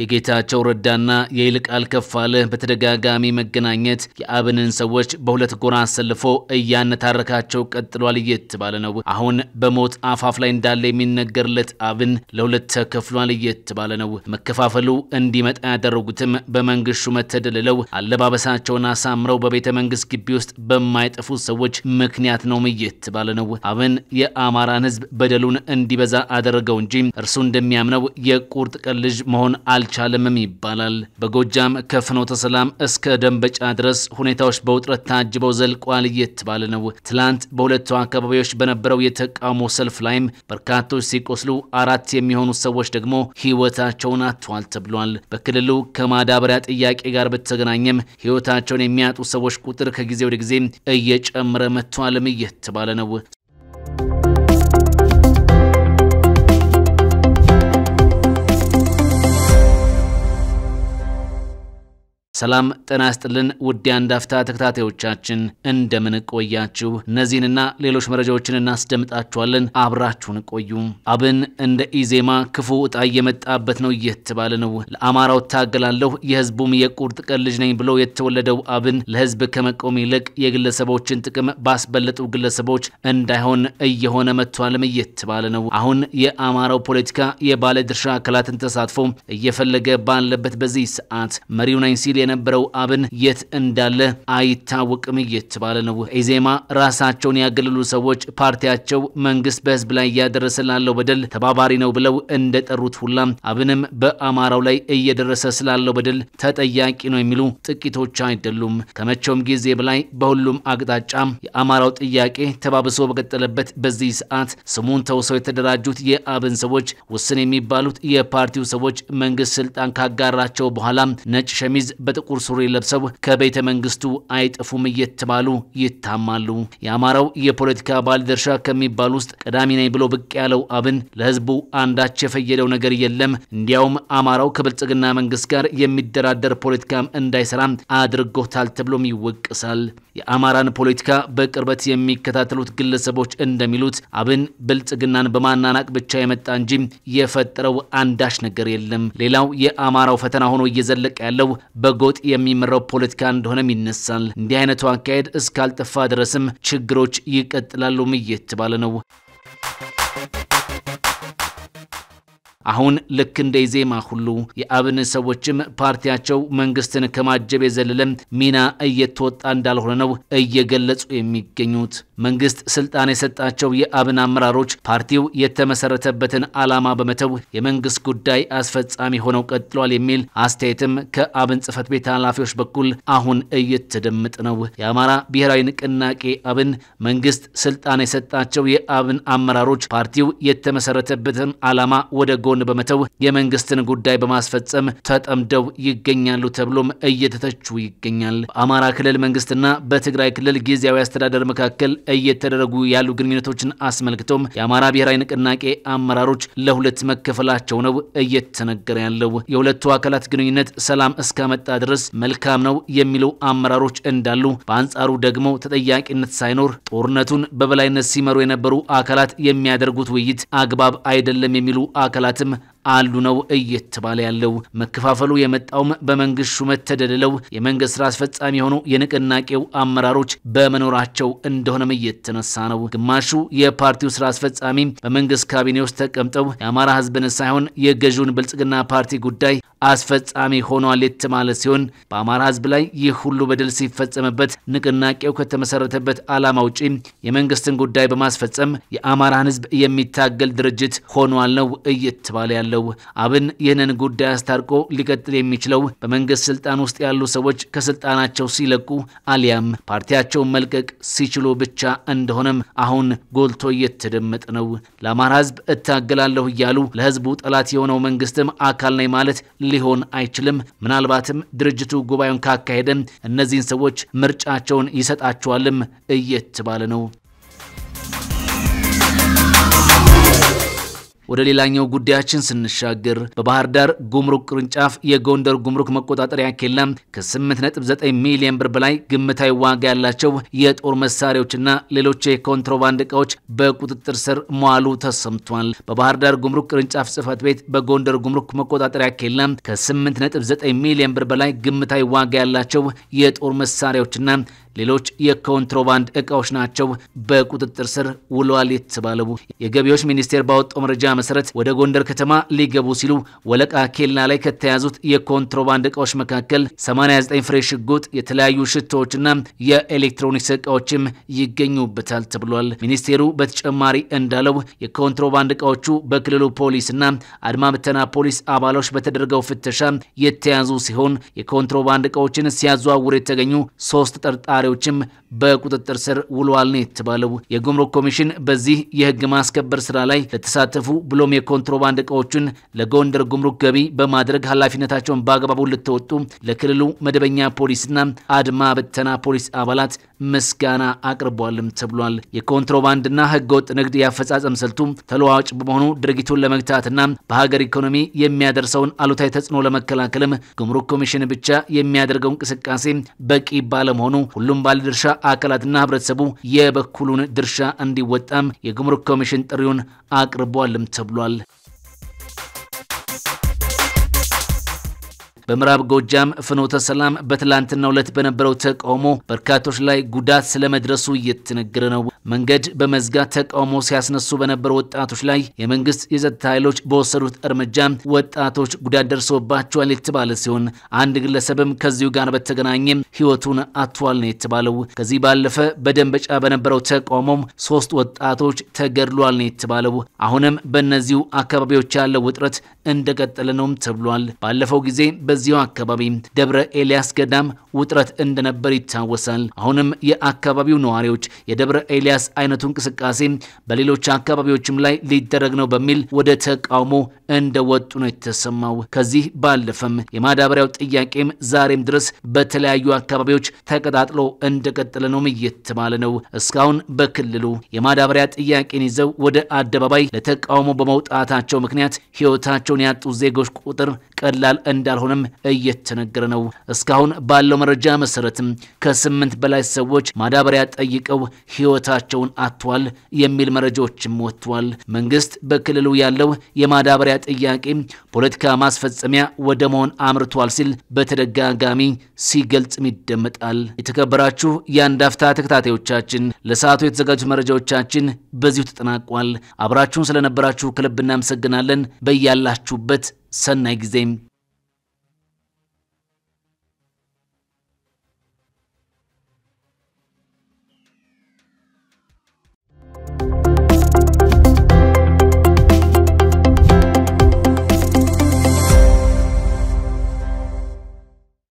የጌታቸው ረዳና የይልቃል ከፋለ በተደጋጋሚ መገናኘት የአብንን ሰዎች በሁለት ጎራ አሰልፎ እያነታረካቸው ቀጥሏል እየተባለ ነው። አሁን በሞት አፋፍ ላይ እንዳለ የሚነገርለት አብን ለሁለት ተከፍሏል እየተባለ ነው። መከፋፈሉ እንዲመጣ ያደረጉትም በመንግስት ሹመት ተደልለው አለባበሳቸውን አሳምረው በቤተ መንግስት ግቢ ውስጥ በማይጠፉ ሰዎች ምክንያት ነውም እየተባለ ነው። አብን የአማራን ህዝብ በደሉን እንዲበዛ አደረገው እንጂ እርሱ እንደሚያምነው የቁርጥ ቀን ልጅ መሆን አል አልቻለምም ይባላል። በጎጃም ከፍኖተ ሰላም እስከ ደንበጫ ድረስ ሁኔታዎች በውጥረት ታጅበው ዘልቋል እየተባለ ነው። ትላንት በሁለቱ አካባቢዎች በነበረው የተቃውሞ ሰልፍ ላይም በርካቶች ሲቆስሉ አራት የሚሆኑ ሰዎች ደግሞ ሕይወታቸውን አጥተዋል ተብሏል። በክልሉ ከማዳበሪያ ጥያቄ ጋር በተገናኘም ሕይወታቸውን የሚያጡ ሰዎች ቁጥር ከጊዜ ወደ ጊዜ እየጨመረ መጥቷልም እየተባለ ነው። ሰላም ጤና ይስጥልን ውድ አንዳፍታ ተከታታዮቻችን እንደምን ቆያችሁ? እነዚህንና ሌሎች መረጃዎችን እናስደምጣችኋለን። አብራችሁን ቆዩ። አብን እንደ ኢዜማ ክፉ እጣ እየመጣበት ነው እየተባለ ነው። ለአማራው እታገላለሁ የህዝቡም የቁርጥ ቀን ልጅ ነኝ ብሎ የተወለደው አብን ለህዝብ ከመቆም ይልቅ የግለሰቦችን ጥቅም ባስበለጡ ግለሰቦች እንዳይሆን እየሆነ መጥቷልም እየተባለ ነው። አሁን የአማራው ፖለቲካ የባለድርሻ አካላትን ተሳትፎ እየፈለገ ባለበት በዚህ ሰዓት መሪው ነኝ ሲል የነበረው አብን የት እንዳለ አይታወቅም እየተባለ ነው። ኢዜማ ራሳቸውን ያገለሉ ሰዎች ፓርቲያቸው መንግስት በህዝብ ላይ እያደረሰ ላለው በደል ተባባሪ ነው ብለው እንደጠሩት ሁላ አብንም በአማራው ላይ እየደረሰ ስላለው በደል ተጠያቂ ነው የሚሉ ጥቂቶች አይደሉም። ከመቼውም ጊዜ በላይ በሁሉም አቅጣጫ የአማራው ጥያቄ ተባብሶ በቀጠለበት በዚህ ሰዓት ስሙን ተውሰው የተደራጁት የአብን ሰዎች ውስን የሚባሉት የፓርቲው ሰዎች መንግስት ስልጣን ካጋራቸው በኋላ ነጭ ሸሚዝ በ በጥቁር ሱሪ ለብሰው ከቤተ መንግስቱ አይጠፉም እየተባሉ ይታማሉ። የአማራው የፖለቲካ ባለድርሻ ከሚባሉ ውስጥ ቀዳሚ ነኝ ብሎ ብቅ ያለው አብን ለህዝቡ አንዳች የፈየደው ነገር የለም። እንዲያውም አማራው ከብልጽግና መንግስት ጋር የሚደራደር ፖለቲካም እንዳይሰራ አድርጎታል ተብሎም ይወቅሳል። የአማራን ፖለቲካ በቅርበት የሚከታተሉት ግለሰቦች እንደሚሉት አብን ብልጽግናን በማናናቅ ብቻ የመጣ እንጂ የፈጠረው አንዳች ነገር የለም። ሌላው የአማራው ፈተና ሆኖ እየዘለቀ ያለው በጎ በህገወጥ የሚመራው ፖለቲካ እንደሆነም ይነሳል። እንዲህ አይነቱ አካሄድ እስካልጠፋ ድረስም ችግሮች ይቀጥላሉም እየተባለ ነው። አሁን ልክ እንደ ኢዜማ ሁሉ የአብን ሰዎችም ፓርቲያቸው መንግስትን ከማጀብ የዘለለ ሚና እየተወጣ እንዳልሆነ ነው እየገለጹ የሚገኙት። መንግስት ስልጣን የሰጣቸው የአብን አመራሮች ፓርቲው የተመሰረተበትን ዓላማ በመተው የመንግስት ጉዳይ አስፈጻሚ ሆነው ቀጥሏል የሚል አስተያየትም ከአብን ጽህፈት ቤት ኃላፊዎች በኩል አሁን እየተደመጠ ነው። የአማራ ብሔራዊ ንቅናቄ አብን መንግስት ስልጣን የሰጣቸው የአብን አመራሮች ፓርቲው የተመሰረተበትን ዓላማ ወደ ጎን ጎን በመተው የመንግስትን ጉዳይ በማስፈጸም ተጠምደው ይገኛሉ ተብሎም እየተተቹ ይገኛል። በአማራ ክልል መንግስትና በትግራይ ክልል ጊዜያዊ አስተዳደር መካከል እየተደረጉ ያሉ ግንኙነቶችን አስመልክቶም የአማራ ብሔራዊ ንቅናቄ አመራሮች ለሁለት መከፈላቸው ነው እየተነገረ ያለው። የሁለቱ አካላት ግንኙነት ሰላም እስካመጣ ድረስ መልካም ነው የሚሉ አመራሮች እንዳሉ፣ በአንጻሩ ደግሞ ተጠያቂነት ሳይኖር ጦርነቱን በበላይነት ሲመሩ የነበሩ አካላት የሚያደርጉት ውይይት አግባብ አይደለም የሚሉ አካላት them አሉ ነው እየተባለ ያለው። መከፋፈሉ የመጣውም በመንግስት ሹመት ተደልለው የመንግስት ስራ አስፈጻሚ የሆኑ የንቅናቄው አመራሮች በመኖራቸው እንደሆነም እየተነሳ ነው። ግማሹ የፓርቲው ስራ አስፈጻሚ በመንግስት ካቢኔ ውስጥ ተቀምጠው የአማራ ህዝብን ሳይሆን የገዢውን ብልጽግና ፓርቲ ጉዳይ አስፈጻሚ ሆኗል የተባለ ሲሆን በአማራ ህዝብ ላይ ይህ ሁሉ በደል ሲፈጸምበት ንቅናቄው ከተመሰረተበት ዓላማ ውጪ የመንግስትን ጉዳይ በማስፈጸም የአማራን ህዝብ የሚታገል ድርጅት ሆኗል ነው እየተባለ ያለው። አለው። አብን ይህንን ጉዳይ አስታርቆ ሊቀጥል የሚችለው በመንግስት ስልጣን ውስጥ ያሉ ሰዎች ከስልጣናቸው ሲለቁ አሊያም ፓርቲያቸውን መልቀቅ ሲችሉ ብቻ እንደሆነም አሁን ጎልቶ እየተደመጠ ነው። ለአማራ ህዝብ እታገላለሁ እያሉ ለህዝቡ ጠላት የሆነው መንግስትም አካል ነኝ ማለት ሊሆን አይችልም። ምናልባትም ድርጅቱ ጉባኤውን ካካሄደ እነዚህን ሰዎች ምርጫቸውን ይሰጣቸዋልም እየተባለ ነው። ወደ ሌላኛው ጉዳያችን ስንሻገር በባህር ዳር ጉምሩክ ቅርንጫፍ የጎንደር ጉምሩክ መቆጣጠሪያ ኬላ ከ8.9 ሚሊዮን ብር በላይ ግምታዊ ዋጋ ያላቸው የጦር መሳሪያዎችና ሌሎች የኮንትሮባንድ እቃዎች በቁጥጥር ስር መዋሉ ተሰምቷል። በባህር ዳር ጉምሩክ ቅርንጫፍ ጽህፈት ቤት በጎንደር ጉምሩክ መቆጣጠሪያ ኬላ ከ8.9 ሚሊዮን ብር በላይ ግምታዊ ዋጋ ያላቸው የጦር መሳሪያዎችና ሌሎች የኮንትሮባንድ እቃዎች ናቸው በቁጥጥር ስር ውለዋል የተባለው የገቢዎች ሚኒስቴር ባወጣው መረጃ መሰረት ወደ ጎንደር ከተማ ሊገቡ ሲሉ ወለቃ ኬላ ላይ ከተያዙት የኮንትሮባንድ እቃዎች መካከል 89 ፍሬ ሽጉጥ፣ የተለያዩ ሽቶዎችና የኤሌክትሮኒክስ እቃዎችም ይገኙበታል ተብሏል። ሚኒስቴሩ በተጨማሪ እንዳለው የኮንትሮባንድ እቃዎቹ በክልሉ ፖሊስና አድማ ብተና ፖሊስ አባሎች በተደረገው ፍተሻ የተያዙ ሲሆን የኮንትሮባንድ እቃዎችን ሲያዘዋውር የተገኙ ሶስት ጠርጣሪ ተሽከርካሪዎችም በቁጥጥር ስር ውለዋል ነው የተባለው። የጉምሩክ ኮሚሽን በዚህ የህግ ማስከበር ስራ ላይ ለተሳተፉ ብሎም የኮንትሮባንድ እቃዎችን ለጎንደር ጉምሩክ ገቢ በማድረግ ኃላፊነታቸውን በአግባቡ ልትወጡ ለክልሉ መደበኛ ፖሊስና አድማ በተና ፖሊስ አባላት ምስጋና አቅርቧልም ተብሏል። የኮንትሮባንድና ህገወጥ ንግድ የአፈጻጸም ስልቱም ተለዋዋጭ በመሆኑ ድርጊቱን ለመግታትና በሀገር ኢኮኖሚ የሚያደርሰውን አሉታዊ ተጽዕኖ ለመከላከልም ጉምሩክ ኮሚሽን ብቻ የሚያደርገው እንቅስቃሴ በቂ ባለመሆኑ ሁሉም ባለድርሻ አካላትና ህብረተሰቡ የበኩሉን ድርሻ እንዲወጣም የጉምሩክ ኮሚሽን ጥሪውን አቅርቧልም ተብሏል። በምዕራብ ጎጃም ፍኖተ ሰላም በትላንትናው ዕለት በነበረው ተቃውሞ በርካቶች ላይ ጉዳት ስለመድረሱ እየተነገረ ነው። መንገድ በመዝጋት ተቃውሞ ሲያስነሱ በነበሩ ወጣቶች ላይ የመንግስት የጸጥታ ኃይሎች በወሰዱት እርምጃ ወጣቶች ጉዳት ደርሶባቸዋል የተባለ ሲሆን አንድ ግለሰብም ከዚሁ ጋር በተገናኘ ህይወቱን አጥቷል ነው የተባለው። ከዚህ ባለፈ በደንበጫ በነበረው ተቃውሞም ሶስት ወጣቶች ተገድሏል ነው የተባለው። አሁንም በእነዚሁ አካባቢዎች ያለው ውጥረት እንደቀጠለ ነውም ተብሏል። ባለፈው ጊዜ በ በዚያው አካባቢ ደብረ ኤልያስ ገዳም ውጥረት እንደነበር ይታወሳል። አሁንም የአካባቢው ነዋሪዎች የደብረ ኤልያስ አይነቱ እንቅስቃሴ በሌሎች አካባቢዎችም ላይ ሊደረግ ነው በሚል ወደ ተቃውሞ እንደወጡ ነው የተሰማው። ከዚህ ባለፈም የማዳበሪያው ጥያቄም ዛሬም ድረስ በተለያዩ አካባቢዎች ተቀጣጥሎ እንደቀጠለ ነው እየተባለ ነው። እስካሁን በክልሉ የማዳበሪያ ጥያቄን ይዘው ወደ አደባባይ ለተቃውሞ በመውጣታቸው ምክንያት ሕይወታቸውን ያጡ ዜጎች ቁጥር ቀላል እንዳልሆነም እየተነገረ ነው። እስካሁን ባለው መረጃ መሰረትም ከስምንት በላይ ሰዎች ማዳበሪያ ጠይቀው ህይወታቸውን አጥቷል የሚል መረጃዎችም ወጥቷል። መንግስት በክልሉ ያለው የማዳበሪያ ጥያቄ ፖለቲካ ማስፈጸሚያ ወደ መሆን አምርቷል ሲል በተደጋጋሚ ሲገልጽም ይደመጣል። የተከበራችሁ የአንድ አፍታ ተከታታዮቻችን ለሰዓቱ የተዘጋጁት መረጃዎቻችን በዚሁ ተጠናቋል። አብራችሁን ስለነበራችሁ ከልብ እናመሰግናለን። በያላችሁበት ሰናይ ጊዜም